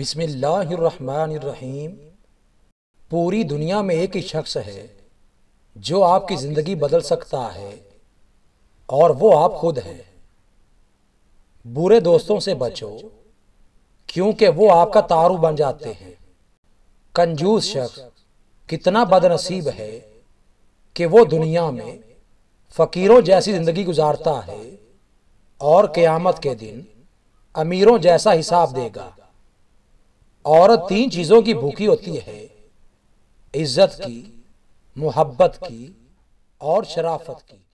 बिसमीम पूरी दुनिया में एक ही शख्स है जो आपकी ज़िंदगी बदल सकता है और वो आप खुद हैं बुरे दोस्तों से बचो क्योंकि वो आपका तारू बन जाते हैं कंजूस शख्स कितना बदनसीब है कि वो दुनिया में फ़कीरों जैसी ज़िंदगी गुजारता है और क़यामत के दिन अमीरों जैसा हिसाब देगा औरत तीन चीजों की भूखी होती है इज्जत की मोहब्बत की और शराफत की